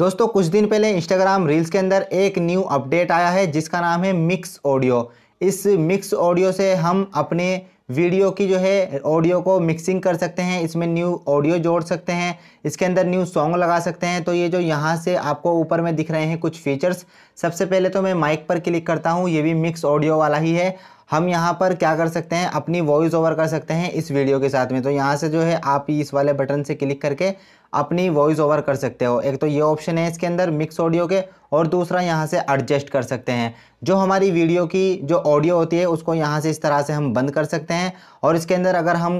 दोस्तों कुछ दिन पहले इंस्टाग्राम रील्स के अंदर एक न्यू अपडेट आया है जिसका नाम है मिक्स ऑडियो इस मिक्स ऑडियो से हम अपने वीडियो की जो है ऑडियो को मिक्सिंग कर सकते हैं इसमें न्यू ऑडियो जोड़ सकते हैं इसके अंदर न्यू सॉन्ग लगा सकते हैं तो ये जो यहाँ से आपको ऊपर में दिख रहे हैं कुछ फीचर्स सबसे पहले तो मैं माइक पर क्लिक करता हूँ ये भी मिक्स ऑडियो वाला ही है हम यहाँ पर क्या कर सकते हैं अपनी वॉइस ओवर कर सकते हैं इस वीडियो के साथ में तो यहाँ से जो है आप इस वाले बटन से क्लिक करके अपनी वॉइस ओवर कर सकते हो एक तो ये ऑप्शन है इसके अंदर मिक्स ऑडियो के और दूसरा यहाँ से एडजस्ट कर सकते हैं जो हमारी वीडियो की जो ऑडियो होती है उसको यहाँ से इस तरह से हम बंद कर सकते हैं और इसके अंदर अगर हम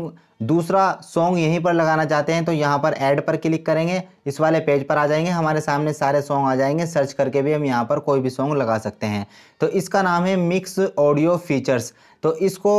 दूसरा सॉन्ग यहीं पर लगाना चाहते हैं तो यहाँ पर ऐड पर क्लिक करेंगे इस वाले पेज पर आ जाएंगे हमारे सामने सारे सॉन्ग आ जाएंगे सर्च करके भी हम यहाँ पर कोई भी सॉन्ग लगा सकते हैं तो इसका नाम है मिक्स ऑडियो फीचर्स तो इसको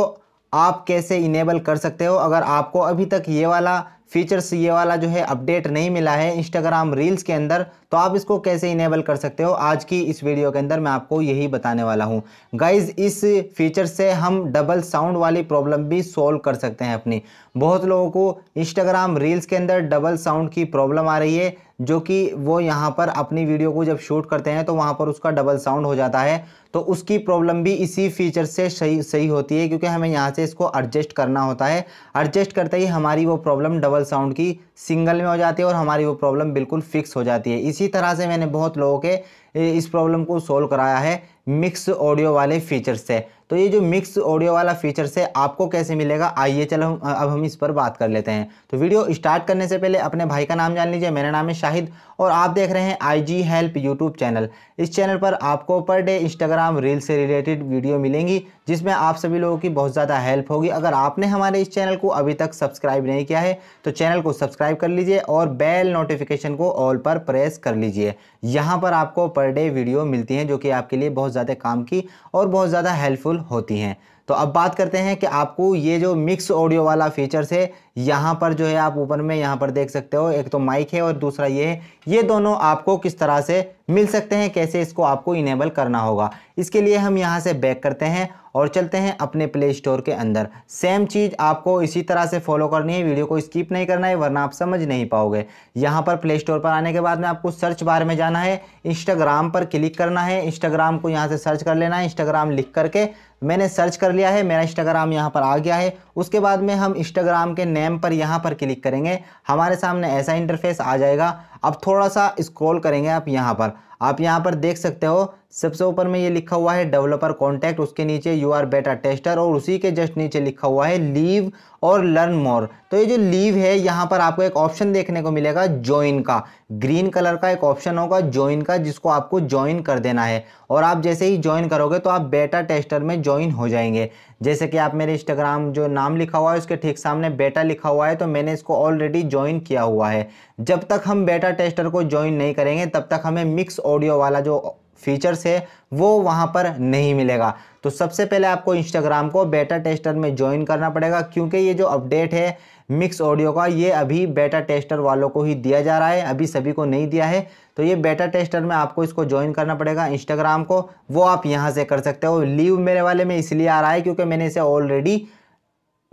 आप कैसे इनेबल कर सकते हो अगर आपको अभी तक ये वाला फीचर्स ये वाला जो है अपडेट नहीं मिला है इंस्टाग्राम रील्स के अंदर तो आप इसको कैसे इनेबल कर सकते हो आज की इस वीडियो के अंदर मैं आपको यही बताने वाला हूँ गाइज इस फीचर से हम डबल साउंड वाली प्रॉब्लम भी सोल्व कर सकते हैं अपनी बहुत लोगों को इंस्टाग्राम रील्स के अंदर डबल साउंड की प्रॉब्लम आ रही है जो कि वो यहाँ पर अपनी वीडियो को जब शूट करते हैं तो वहाँ पर उसका डबल साउंड हो जाता है तो उसकी प्रॉब्लम भी इसी फीचर से सही सही होती है क्योंकि हमें यहाँ से इसको एडजस्ट करना होता है एडजस्ट करते ही हमारी वो प्रॉब्लम डबल साउंड की सिंगल में हो जाती है और हमारी वो प्रॉब्लम बिल्कुल फिक्स हो जाती है इसी तरह से मैंने बहुत लोगों के इस प्रॉब्लम को सोल्व कराया है मिक्स ऑडियो वाले फीचर से तो ये जो मिक्स ऑडियो वाला फीचर से आपको कैसे मिलेगा आइए चलो हम अब हम इस पर बात कर लेते हैं तो वीडियो स्टार्ट करने से पहले अपने भाई का नाम जान लीजिए मेरा नाम है शाहिद और आप देख रहे हैं I G help YouTube channel इस चैनल पर आपको पर डे इंस्टाग्राम रील से रिलेटेड वीडियो मिलेंगी जिसमें आप सभी लोगों की बहुत ज़्यादा हेल्प होगी अगर आपने हमारे इस चैनल को अभी तक सब्सक्राइब नहीं किया है तो चैनल को सब्सक्राइब कर लीजिए और बेल नोटिफिकेशन को ऑल पर प्रेस कर लीजिए यहाँ पर आपको पर डे वीडियो मिलती हैं जो कि आपके लिए बहुत ज़्यादा काम की और बहुत ज़्यादा हेल्पफुल होती हैं तो अब बात करते हैं कि आपको ये जो मिक्स ऑडियो वाला फीचर्स है यहाँ पर जो है आप ऊपर में यहाँ पर देख सकते हो एक तो माइक है और दूसरा ये है ये दोनों आपको किस तरह से मिल सकते हैं कैसे इसको आपको इनेबल करना होगा इसके लिए हम यहाँ से बैक करते हैं और चलते हैं अपने प्ले स्टोर के अंदर सेम चीज़ आपको इसी तरह से फॉलो करनी है वीडियो को स्किप नहीं करना है वरना आप समझ नहीं पाओगे यहाँ पर प्ले स्टोर पर आने के बाद में आपको सर्च बार में जाना है इंस्टाग्राम पर क्लिक करना है इंस्टाग्राम को यहाँ से सर्च कर लेना है इंस्टाग्राम लिख करके मैंने सर्च कर लिया है मेरा इंस्टाग्राम यहाँ पर आ गया है उसके बाद में हम इंस्टाग्राम के नेम पर यहाँ पर क्लिक करेंगे हमारे सामने ऐसा इंटरफेस आ जाएगा अब थोड़ा सा स्क्रॉल करेंगे आप यहाँ पर आप यहाँ पर देख सकते हो सबसे ऊपर में ये लिखा हुआ है डेवलपर कॉन्टैक्ट उसके नीचे यू आर बेटा टेस्टर और उसी के जस्ट नीचे लिखा हुआ है लीव और लर्न मोर तो ये जो लीव है यहाँ पर आपको एक ऑप्शन देखने को मिलेगा ज्वाइन का ग्रीन कलर का एक ऑप्शन होगा ज्वाइन का जिसको आपको ज्वाइन कर देना है और आप जैसे ही ज्वाइन करोगे तो आप बेटा टेस्टर में ज्वाइन हो जाएंगे जैसे कि आप मेरे इंस्टाग्राम जो नाम लिखा हुआ है उसके ठीक सामने बेटा लिखा हुआ है तो मैंने इसको ऑलरेडी ज्वाइन किया हुआ है जब तक हम बेटा टेस्टर को ज्वाइन नहीं करेंगे तब तक हमें मिक्स ऑडियो वाला जो फीचर्स है वो वहाँ पर नहीं मिलेगा तो सबसे पहले आपको इंस्टाग्राम को बेटा टेस्टर में ज्वाइन करना पड़ेगा क्योंकि ये जो अपडेट है मिक्स ऑडियो का ये अभी बेटा टेस्टर वालों को ही दिया जा रहा है अभी सभी को नहीं दिया है तो ये बेटा टेस्टर में आपको इसको ज्वाइन करना पड़ेगा इंस्टाग्राम को वो आप यहाँ से कर सकते हो लीव मेरे वाले में इसलिए आ रहा है क्योंकि मैंने इसे ऑलरेडी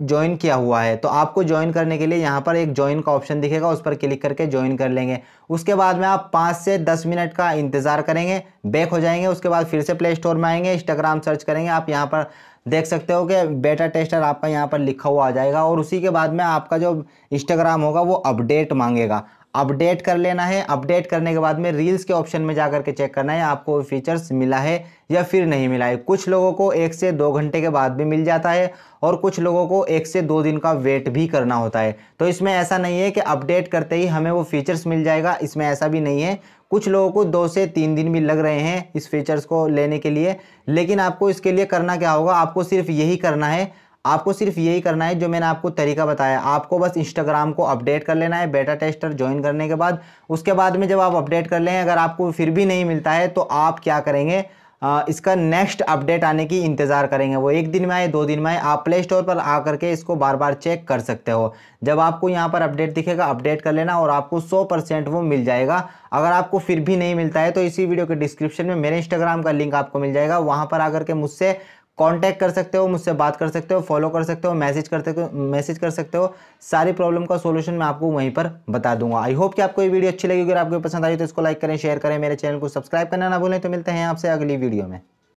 ज्वाइन किया हुआ है तो आपको ज्वाइन करने के लिए यहाँ पर एक ज्वाइन का ऑप्शन दिखेगा उस पर क्लिक करके ज्वाइन कर लेंगे उसके बाद में आप पाँच से दस मिनट का इंतज़ार करेंगे बैक हो जाएंगे उसके बाद फिर से प्ले स्टोर में आएंगे इंस्टाग्राम सर्च करेंगे आप यहाँ पर देख सकते हो कि बेटा टेस्टर आपका यहाँ पर लिखा हुआ आ जाएगा और उसी के बाद में आपका जो इंस्टाग्राम होगा वो अपडेट मांगेगा अपडेट कर लेना है अपडेट करने के बाद में रील्स के ऑप्शन में जा के चेक करना है आपको फीचर्स मिला है या फिर नहीं मिला है कुछ लोगों को एक से दो घंटे के बाद भी मिल जाता है और कुछ लोगों को एक से दो दिन का वेट भी करना होता है तो इसमें ऐसा नहीं है कि अपडेट करते ही हमें वो फीचर्स मिल जाएगा इसमें ऐसा भी नहीं है कुछ लोगों को दो से तीन दिन भी लग रहे हैं इस फीचर्स को लेने के लिए लेकिन आपको इसके लिए करना क्या होगा आपको सिर्फ यही करना है आपको सिर्फ यही करना है जो मैंने आपको तरीका बताया आपको बस इंस्टाग्राम को अपडेट कर लेना है बेटा टेस्टर ज्वाइन करने के बाद उसके बाद में जब आप अपडेट कर लें अगर आपको फिर भी नहीं मिलता है तो आप क्या करेंगे आ, इसका नेक्स्ट अपडेट आने की इंतज़ार करेंगे वो एक दिन में आए दो दिन में आए आप प्ले स्टोर पर आ करके इसको बार बार चेक कर सकते हो जब आपको यहाँ पर अपडेट दिखेगा अपडेट कर लेना और आपको 100 परसेंट वो मिल जाएगा अगर आपको फिर भी नहीं मिलता है तो इसी वीडियो के डिस्क्रिप्शन में मेरे इंस्टाग्राम का लिंक आपको मिल जाएगा वहाँ पर आकर के मुझसे कांटेक्ट कर सकते हो मुझसे बात कर सकते हो फॉलो कर सकते हो मैसेज करते हो मैसेज कर सकते हो सारी प्रॉब्लम का सोल्यूशन मैं आपको वहीं पर बता दूंगा आई होप कि आपको ये वीडियो अच्छी लगी अगर आपको पसंद आई तो इसको लाइक करें शेयर करें मेरे चैनल को सब्सक्राइब करना ना भूलें तो मिलते हैं आपसे अगली वीडियो में